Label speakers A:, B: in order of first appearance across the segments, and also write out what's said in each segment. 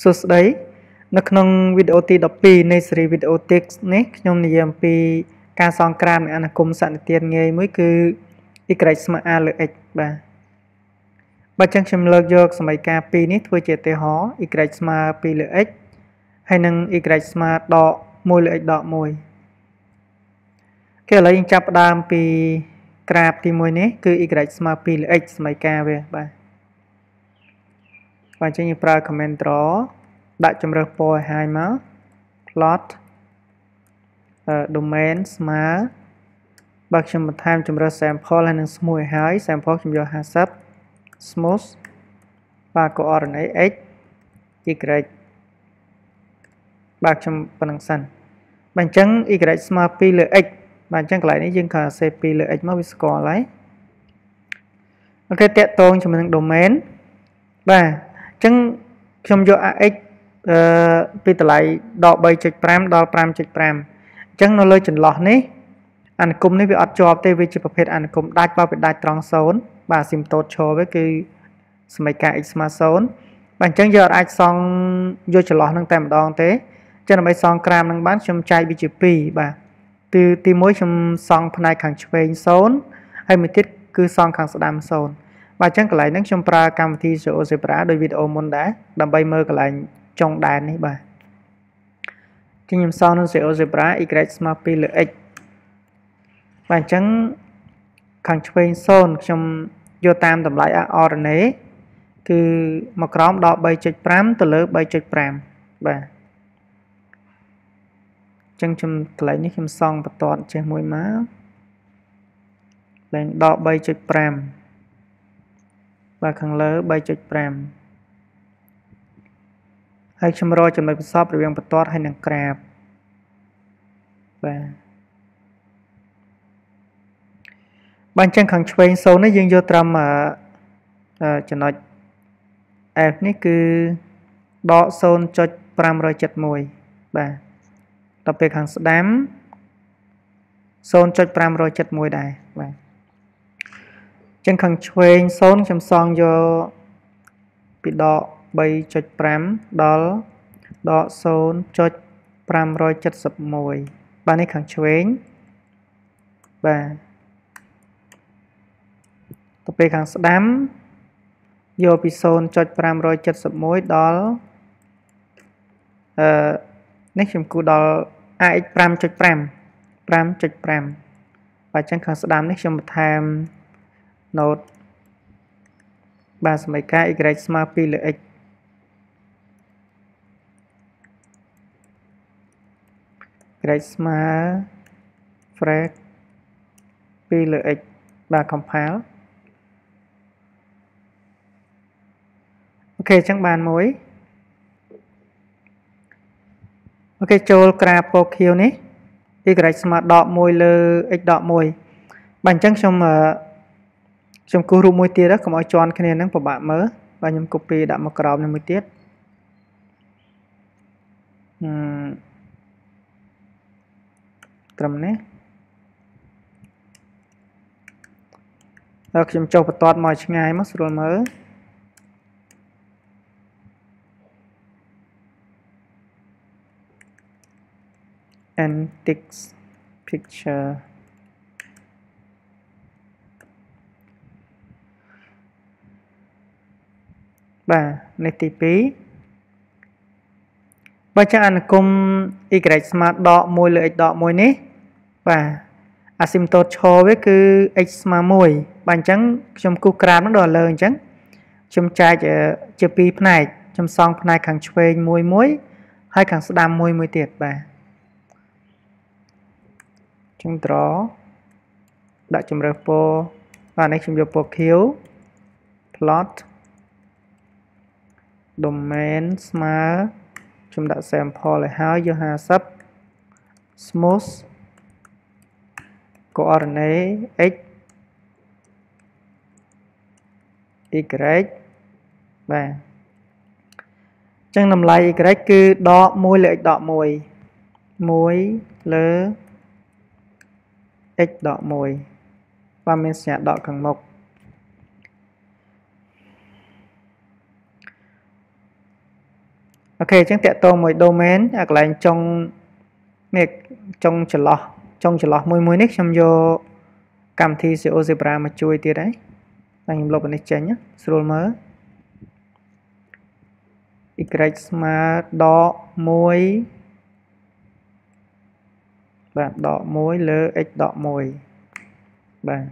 A: សួស្តីនៅក្នុងវីដេអូទី12នៃស៊េរីវីដេអូ Tix នេះខ្ញុំនិយាយអំពីការសងក្រាមនៃអនុគមសន្និទានងាយមួយគឺ y ស្មើ a លើ x បាទបើចឹងខ្ញុំលើកយក សមីការ2នេះធ្វើជាឧទាហរណ៍ y ស្មើ2លើ x ហើយនឹង y ស្មើដក1លើ x ដក1គេឥឡូវយើងចាប់ផ្ដើមពីក្រាបទី1នេះ គឺ y ស្មើ2លើ x សមីការវាបាទបើអញ្ចឹងយើងប្រើ comment draw ដាក់ជម្រើសពណ៌ឲ្យហាញមក plot domain ស្មើបើខ្ញុំបន្ថែមជម្រើស sample ហើយនឹង smooth ឲ្យហើយ sample ខ្ញុំយក50 smooth បាទ coordinate x y បាទខ្ញុំប៉ុណ្្នឹងសិនបាទអញ្ចឹង y ស្មើ2លើ x បាទអញ្ចឹងកន្លែងនេះយើងក៏ save 2លើ x មកវាស្គាល់ហើយអូខេតកតងជាមួយនឹង domain បាទចឹងខ្ញុំយក AX អឺពីតម្លៃដក3.5ដល់5.5អញ្ចឹង នៅលើចន្លោះនេះអនុគមនេះវាអត់ជាប់ទេវាជាប្រភេទអនុគមដាច់បើវាដាច់ត្រង់0បាទស៊ីមតូតឈរវាគឺសមីការ x ស្មើ0បាទអញ្ចឹងយើងអាចសងយកចន្លោះនឹងតែម្ដងទេចឹងដើម្បីសងក្រាមនឹងបានខ្ញុំចែកវាជា2បាទទីទី1ខ្ញុំសង ផ្នែកខាងឆ្វេង0ហើយមួយទៀតគឺសងខាងស្ដាំ0បាទអញ្ចឹងកន្លែងហ្នឹងខ្ញុំប្រើកម្មវិធី Zoo Zebra ដោយវីដេអូមុនដែរដើម្បីមើលកន្លែងចុងដែននេះបាទជាខ្ញុំសងនឹង Zoo Zebra y ស្មើ2លើ x បាទអញ្ចឹងខាងឆ្វេង0ខ្ញុំយកតាមតម្លៃ RNA គឺមកក្រោមដល់3.5ទៅលើ3.5បាទចឹងខ្ញុំកន្លែងនេះខ្ញុំសង់បន្ទាត់ចេះមួយមកឡើងដល់3.5បាទខាងលើ3.5ហើយខ្ញុំរកចំណុចបន្សពរវាងបន្ទាត់ហើយនិងក្រាបបាទបានចឹងខាងឆ្វេងសូននេះយើងយកត្រឹមចំណុច F នេះគឺដក0.571បាទដល់ពេលខាងស្ដាំ0.571ដែរបាទចឹងខាងឆ្វេង0ខ្ញុំសងយកពីដក3.5ដល់ដក0.571បាទនេះខាងឆ្វេងបាទទៅពេលខាងស្ដាំយកពី0.571ដល់អឺនេះខ្ញុំគូដល់ AX 5.5 5.5បាទអញ្ចឹងខាងស្ដាំនេះខ្ញុំបន្ថែម0.5ណូតបាទសមីការ y ស្មើ2លើ x ក្រេចស្មើ fret 2លើ x បាទ compile អូខេអញ្ចឹងបានមួយអូខេចូលក្រាប q នេះ y ស្មើដក1លើ x ដក1បាទអញ្ចឹងខ្ញុំខ្ញុំគូសរូបមួយទៀតកុំឲ្យជាន់គ្នានឹងពិបាកមើលបាទខ្ញុំ copy ដាក់មកក្រោមនេះមួយទៀតអឺត្រឹមនេះដល់ខ្ញុំចុះបន្ទាត់មកឆ្ងាយមកស្រួលមើលអេនតិក picture បាទនេះទី2បើចាអនុគម y ស្មើដក1លើ x ដក1នេះបាទអាស៊ីមតូតឈរវាគឺ x ស្មើ1បាទអញ្ចឹងខ្ញុំគូសក្រាបនឹងដល់លើអញ្ចឹងខ្ញុំចែកជា2ផ្នែកខ្ញុំសងផ្នែកខាងឆ្វេងមួយមួយ ហើយខាងស្ដាំមួយមួយទៀតបាទខ្ញុំត្រដាក់ជំរើសពណ៌បាទនេះខ្ញុំយកពណ៌ខៀវ plot domain ស្មើខ្ញុំដាក់ sample ឲ្យហើយយក50 smooth coordinate x y បាទចឹងតម្លៃ y គឺដក1លើ x ដក1 1លើ x ដក1បាទមានសញ្ញាដកខាងមុខអូខេអញ្ចឹងតាក់ទងមួយ domain អាកន្លែងចុងនេះចុងចន្លោះចុងចន្លោះមួយមួយនេះខ្ញុំយកកម្មវិធី CO Zebra មកជួយទៀតហើយតែខ្ញុំលុបនេះចេញស្រួលមើល y ស្មើដក1បាទដក1លើ x ដក1បាទ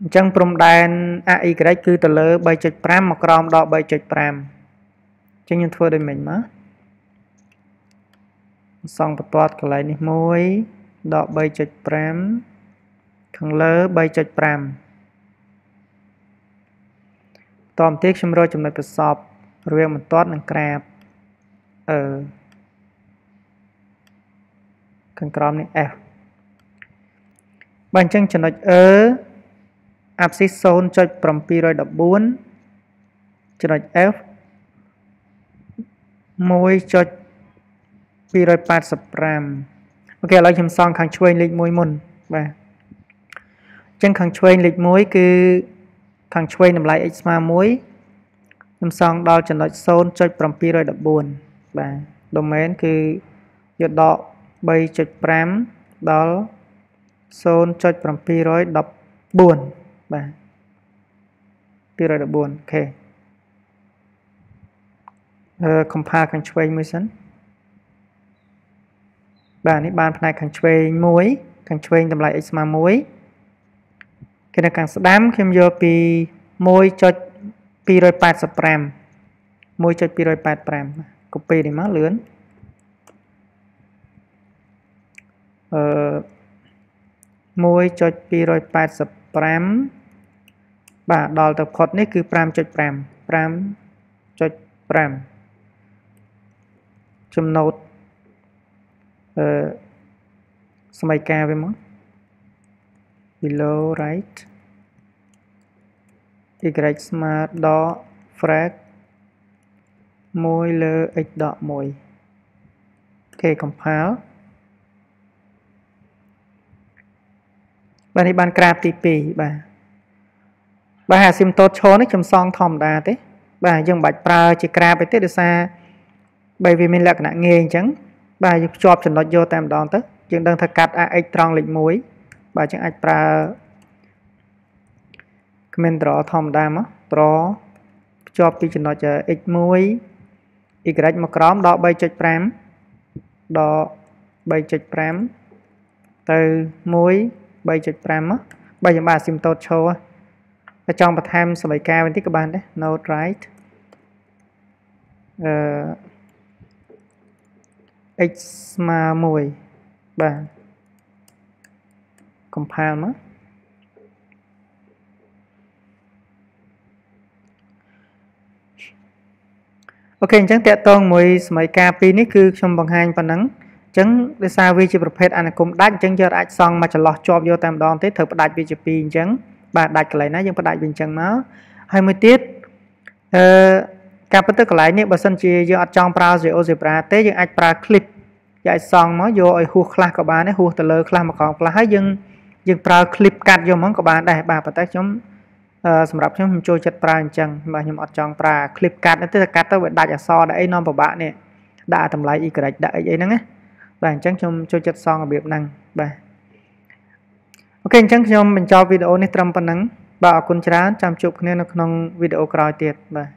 A: អញ្ចឹងព្រំដែន AY គឺទៅលើ3.5មកក្រោមដល់3.5ចឹងខ្ញុំធ្វើដូចមិញមកសង់បន្ទាត់កន្លែងនេះមួយដក3.5ខាងលើ3.5តមកទៀតខ្ញុំរកចំណុចប្រសពរវាងបន្ទាត់និងក្រាបអឺខាងក្រោមនេះ F បើអញ្ចឹងចំណុច E អាប់ស៊ីស0.714ចំណុច F 1.285អូខេឥឡូវខ្ញុំសងខាងឆ្វេងលេខ1មុនបាទអញ្ចឹងខាងឆ្វេងលេខ1គឺខាងឆ្វេងតម្លៃ x ស្មើ1ខ្ញុំសងដល់ចំណុច0.714បាទ domain គឺយកដក3.5ដល់0.714បាទ214អូខេ compare ខាងឆ្វេងមួយសិនបាទនេះបានផ្នែកខាងឆ្វេងមួយខាងឆ្វេងតម្លៃ x ស្មើ1គេនៅខាងស្ដាំខ្ញុំយកពី1.285 1.285 copy នេះមកលឿនអឺ1.285បាទដល់ទៅផុតនេះគឺ5.5 5.5ចំណូតអឺសម័យកាលវាមក below right y ស្មើដក frac 1លើ x ដក1អូខេ compile បាទនេះបានក្រាបទី2បាទបាទអាស៊ីមតូតឈរនេះខ្ញុំសងធម្មតាទេបាទយើងមិនបាច់ប្រើជាក្រាបទេដោយសារបីវាមានលក្ខណៈងាយអញ្ចឹងបាទយើងភ្ជាប់ចំណុចយកតែម្ដងទៅយើងដឹងថាកាត់ AX ត្រង់លេខ1បាទយើងអាចប្រើ comment draw ធម្មតាមក draw ភ្ជាប់ពីចំណុច x1 y មកក្រោមដល់3.5ដល់3.5ទៅ1 3.5មកបើយើងបាន asymptote show តែចង់បន្ថែមសមីការបន្តិចក៏បានដែរ node right អឺ x ស្មើ1បាទ compile មកអូខេអញ្ចឹងតកតងមួយសម័យកាលពីរនេះគឺខ្ញុំបង្ហាញប៉ុណ្ណឹងអញ្ចឹងដោយសារវាជាប្រភេទអនុគមដាច់អញ្ចឹងយើងអាចសង់មកចន្លោះជាប់យកតែម្ដងទេត្រូវផ្ដាច់វាជាពីរអញ្ចឹងបាទដាច់កន្លែងណាយើងផ្ដាច់វាអញ្ចឹងមកហើយមួយទៀតអឺការពិតទៅកន្លែងនេះបើសិនជាយើងអត់ចង់ប្រើ GeoGebra ទេយើងអាចប្រើ clip យើងអាចសង់មកយកឲ្យហួសខ្លះក៏បានដែរហួសទៅលើខ្លះមកកងខ្លះហើយយើងយើងប្រើ clip កាត់យកហ្មងក៏បានដែរបាទប៉ុន្តែខ្ញុំសម្រាប់ខ្ញុំខ្ញុំចូលចិត្តប្រើអញ្ចឹងបាទខ្ញុំអត់ចង់ប្រើ clip កាត់ទេតែកាត់ទៅវាដាច់អសដាក់អីនាំពិបាកនេះដាក់តម្លៃ y ដាក់អីអីហ្នឹងណាបាទអញ្ចឹងខ្ញុំចូលចិត្តសងរបៀបហ្នឹងបាទអូខេអញ្ចឹងខ្ញុំបញ្ចប់វីដេអូនេះត្រឹមប៉ុណ្ណឹងបាទអរគុណច្រើនចាំជួបគ្នានៅក្នុងវីដេអូក្រោយទៀតបាទ